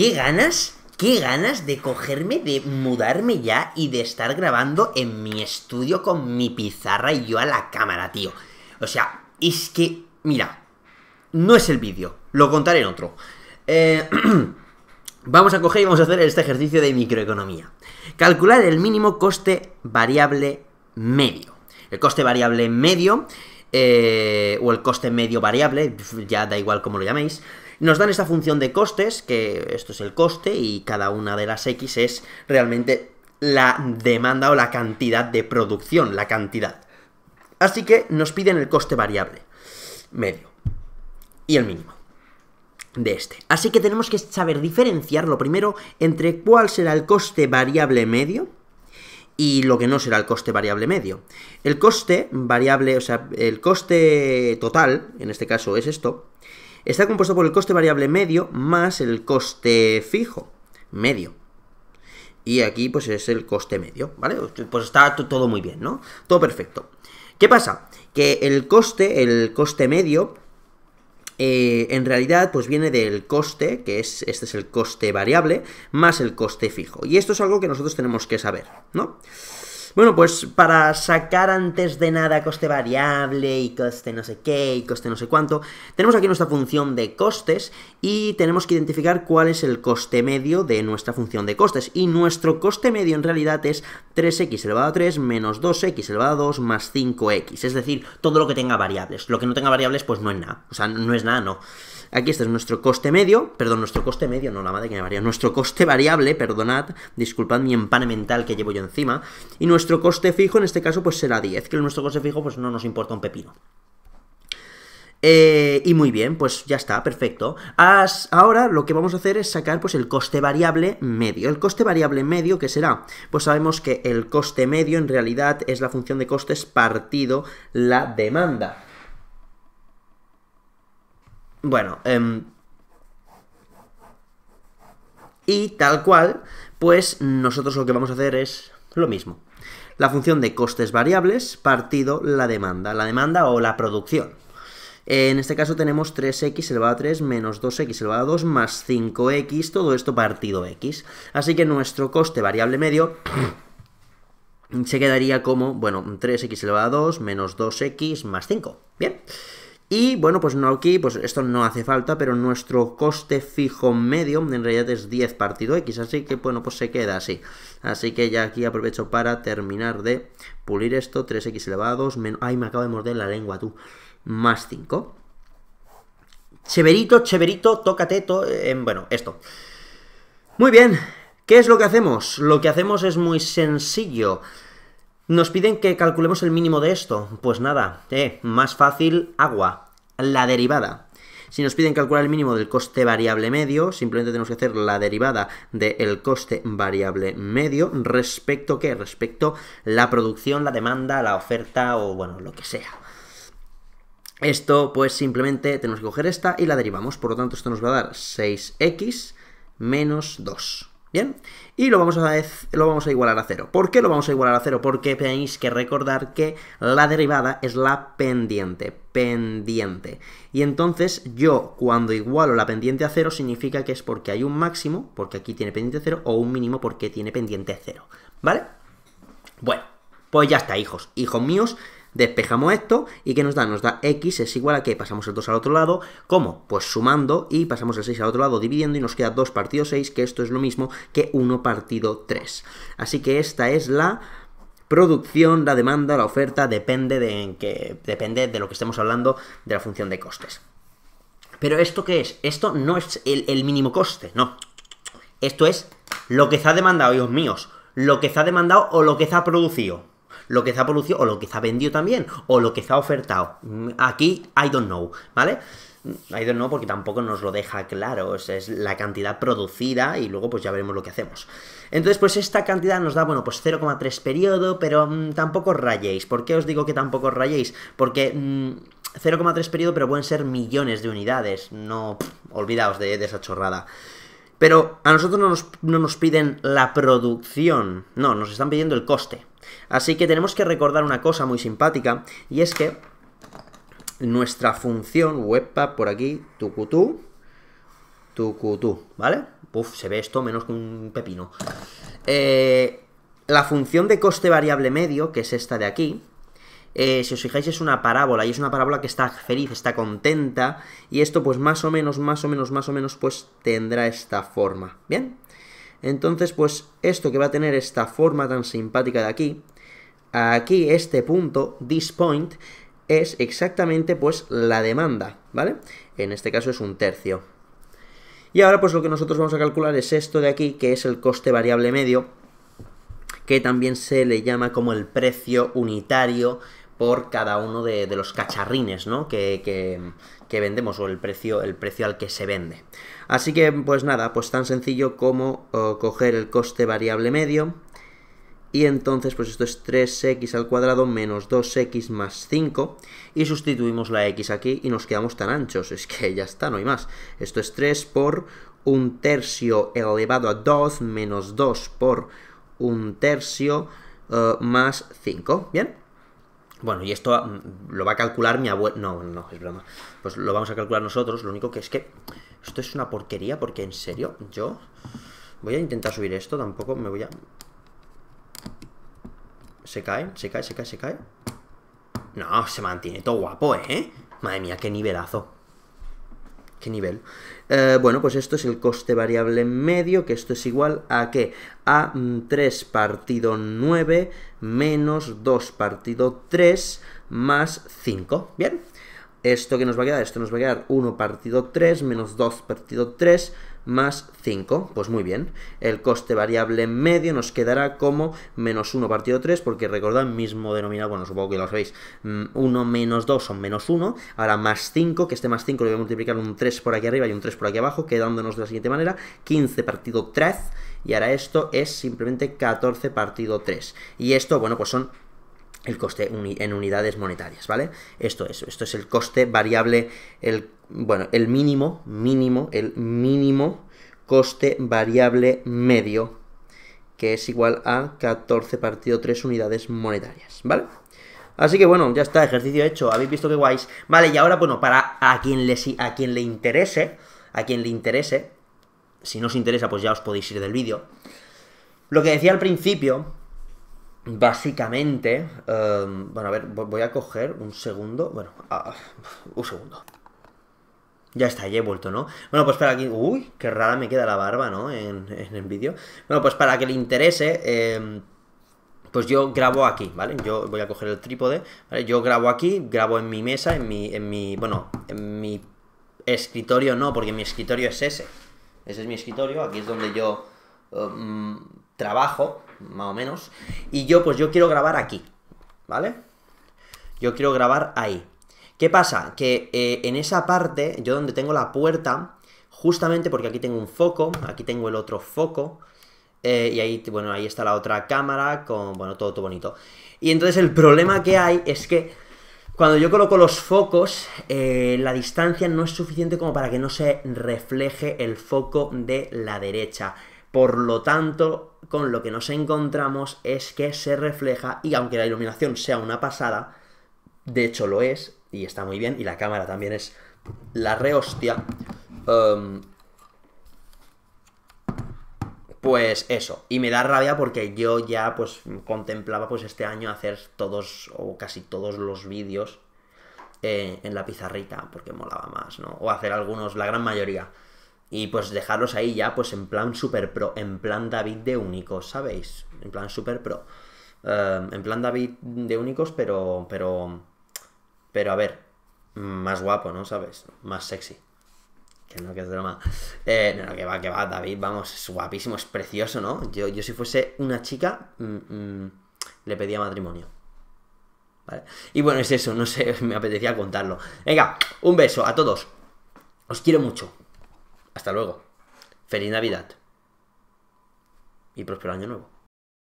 qué ganas, qué ganas de cogerme, de mudarme ya y de estar grabando en mi estudio con mi pizarra y yo a la cámara, tío. O sea, es que, mira, no es el vídeo, lo contaré en otro. Eh, vamos a coger y vamos a hacer este ejercicio de microeconomía. Calcular el mínimo coste variable medio. El coste variable medio, eh, o el coste medio variable, ya da igual como lo llaméis, nos dan esta función de costes, que esto es el coste y cada una de las X es realmente la demanda o la cantidad de producción, la cantidad. Así que nos piden el coste variable, medio, y el mínimo de este. Así que tenemos que saber diferenciar lo primero entre cuál será el coste variable medio y lo que no será el coste variable medio. El coste variable, o sea, el coste total, en este caso es esto, está compuesto por el coste variable medio más el coste fijo medio. Y aquí pues es el coste medio, ¿vale? Pues está todo muy bien, ¿no? Todo perfecto. ¿Qué pasa? Que el coste, el coste medio, eh, en realidad pues viene del coste, que es, este es el coste variable, más el coste fijo. Y esto es algo que nosotros tenemos que saber, ¿no? no bueno, pues para sacar antes de nada coste variable y coste no sé qué y coste no sé cuánto, tenemos aquí nuestra función de costes y tenemos que identificar cuál es el coste medio de nuestra función de costes. Y nuestro coste medio en realidad es 3x elevado a 3 menos 2x elevado a 2 más 5x, es decir, todo lo que tenga variables. Lo que no tenga variables pues no es nada, o sea, no es nada, no. Aquí este es nuestro coste medio, perdón, nuestro coste medio, no la madre que me varía, nuestro coste variable, perdonad, disculpad mi empane mental que llevo yo encima, y nuestro coste fijo en este caso pues será 10, que nuestro coste fijo pues no nos importa un pepino. Eh, y muy bien, pues ya está, perfecto. ahora lo que vamos a hacer es sacar pues el coste variable medio. El coste variable medio, ¿qué será? Pues sabemos que el coste medio en realidad es la función de costes partido la demanda. Bueno, em, y tal cual, pues nosotros lo que vamos a hacer es lo mismo. La función de costes variables partido la demanda, la demanda o la producción. En este caso tenemos 3x elevado a 3 menos 2x elevado a 2 más 5x, todo esto partido x. Así que nuestro coste variable medio se quedaría como, bueno, 3x elevado a 2 menos 2x más 5. Bien. Y bueno, pues no aquí, pues esto no hace falta, pero nuestro coste fijo medio en realidad es 10 partido X, así que bueno, pues se queda así. Así que ya aquí aprovecho para terminar de pulir esto, 3x elevados, menos... Ay, me acabo de morder la lengua tú, más 5. Cheverito, Cheverito, tócate, todo! Eh, em, bueno, esto. Muy bien, ¿qué es lo que hacemos? Lo que hacemos es muy sencillo. Nos piden que calculemos el mínimo de esto. Pues nada, eh, más fácil, agua, la derivada. Si nos piden calcular el mínimo del coste variable medio, simplemente tenemos que hacer la derivada del coste variable medio respecto que respecto la producción, la demanda, la oferta o bueno, lo que sea. Esto pues simplemente tenemos que coger esta y la derivamos, por lo tanto esto nos va a dar 6x menos 2. ¿Bien? Y lo vamos, a, lo vamos a igualar a cero. ¿Por qué lo vamos a igualar a cero? Porque tenéis que recordar que la derivada es la pendiente. Pendiente. Y entonces yo cuando igualo la pendiente a cero significa que es porque hay un máximo, porque aquí tiene pendiente cero, o un mínimo porque tiene pendiente cero. ¿Vale? Bueno, pues ya está, hijos. Hijos míos, Despejamos esto y ¿qué nos da? Nos da x es igual a que pasamos el 2 al otro lado. ¿Cómo? Pues sumando y pasamos el 6 al otro lado dividiendo y nos queda 2 partido 6, que esto es lo mismo que 1 partido 3. Así que esta es la producción, la demanda, la oferta, depende de, que, depende de lo que estemos hablando de la función de costes. Pero ¿esto qué es? Esto no es el, el mínimo coste, no. Esto es lo que se ha demandado, Dios míos, lo que se ha demandado o lo que se ha producido lo que se ha producido o lo que se ha vendido también o lo que se ha ofertado. Mm, aquí, I don't know, ¿vale? Mm, I don't know porque tampoco nos lo deja claro, es la cantidad producida y luego pues ya veremos lo que hacemos. Entonces pues esta cantidad nos da, bueno, pues 0,3 periodo, pero mm, tampoco rayéis. ¿Por qué os digo que tampoco rayéis? Porque... 0,3 periodo, pero pueden ser millones de unidades. No, olvidaos de, de esa chorrada. Pero a nosotros no nos, piden la producción, no, nos están pidiendo el coste. Así que tenemos que recordar una cosa muy simpática, y es que nuestra función webpack por aquí, tucutú, tucutú, ¿vale? Uf, se ve esto menos que un pepino. Eh, la función de coste variable medio, que es esta de aquí, eh, si os fijáis es una parábola, y es una parábola que está feliz, está contenta, y esto pues más o menos, más o menos, más o menos, pues tendrá esta forma, ¿bien? Entonces, pues esto que va a tener esta forma tan simpática de aquí, aquí este punto, this point, es exactamente pues la demanda, ¿vale? En este caso es un tercio. Y ahora pues lo que nosotros vamos a calcular es esto de aquí, que es el coste variable medio, que también se le llama como el precio unitario por cada uno de, los cacharrines ¿no? que, vendemos o el precio, el precio al que se vende. Así que pues nada, pues tan sencillo como eh, coger el coste variable medio y entonces pues esto es 3x al cuadrado menos 2x más 5 y sustituimos la x aquí y nos quedamos tan anchos, es que ya está, no hay más. Esto es 3 por un tercio elevado a 2 menos 2 por un tercio eh, más 5, ¿bien? Bueno, y esto mm, lo va a calcular mi abuelo. No, no, es broma. Pues lo vamos a calcular nosotros. Lo único que es que esto es una porquería, porque en serio, yo voy a intentar subir esto. Tampoco me voy a. ¿Se cae? ¿Se cae? ¿Se cae? ¿Se cae? No, se mantiene todo guapo, ¿eh? Madre mía, qué nivelazo qué nivel. Eh, bueno, pues esto es el coste variable medio, que esto es igual a qué? A 3 mm, partido 9 menos 2 partido 3 más 5. Bien, ¿esto que nos va a quedar? Esto nos va a quedar 1 partido 3 menos 2 partido 3 más 5. Pues muy bien. El coste variable medio nos quedará como menos 1 partido 3, porque recordad, mismo denominado, bueno, supongo que lo sabéis, 1 mm, menos 2 son menos 1, ahora más 5, que este más 5 lo voy a multiplicar un 3 por aquí arriba y un 3 por aquí abajo, quedándonos de la siguiente manera, 15 partido 3, y ahora esto es simplemente 14 partido 3. Y esto, bueno, pues son el coste en unidades monetarias, ¿vale? Esto es, esto es el coste variable, el, bueno, el mínimo, mínimo, el mínimo coste variable medio, que es igual a 14 partido 3 unidades monetarias, ¿vale? Así que bueno, ya está, ejercicio hecho, habéis visto que guays. Vale, y ahora, bueno, para a quien le, a quien le interese, a quien le interese, si no os interesa, pues ya os podéis ir del vídeo. Lo que decía al principio Básicamente, em, bueno, a ver, voy a coger un segundo, bueno, un segundo. Ya está, ya he vuelto, ¿no? Bueno, pues para aquí, Uy, qué rara me queda la barba, ¿no? En, el vídeo. Bueno, pues para que le interese, em, pues yo grabo aquí, ¿vale? Yo voy a coger el trípode, ¿vale? Yo grabo aquí, grabo en mi mesa, en mi... En mi bueno, en mi escritorio no, porque mi escritorio es ese. Ese es mi escritorio, aquí es donde yo em, trabajo, más o menos. Y yo, pues yo quiero grabar aquí, ¿vale? Yo quiero grabar ahí. ¿Qué pasa? Que eh, en esa parte, yo donde tengo la puerta, justamente porque aquí tengo un foco, aquí tengo el otro foco, eh, y ahí, bueno, ahí está la otra cámara con, bueno, todo, todo bonito. Y entonces el problema que hay es que cuando yo coloco los focos, eh, la distancia no es suficiente como para que no se refleje el foco de la derecha. Por lo tanto, con lo que nos encontramos es que se refleja y aunque la iluminación sea una pasada, de hecho lo es y está muy bien y la cámara también es la rehostia, em, pues eso, y me da rabia porque yo ya pues contemplaba pues este año hacer todos o casi todos los vídeos eh, en la pizarrita porque molaba más, ¿no? O hacer algunos, la gran mayoría y pues dejarlos ahí ya pues en plan super pro, en plan David de únicos, ¿sabéis? En plan super pro. Em, en plan David de únicos, pero, pero, pero a ver, más guapo, ¿no? ¿Sabes? Más sexy. Que no, que es drama. Eh, no, que va, que va, David, vamos, es guapísimo, es precioso, ¿no? Yo, si fuese una chica, mm, mm, le pedía matrimonio. ¿Vale? Y bueno, es eso, no sé, me apetecía contarlo. Venga, un beso a todos. Os quiero mucho. Hasta luego. Feliz Navidad. Y próspero año nuevo.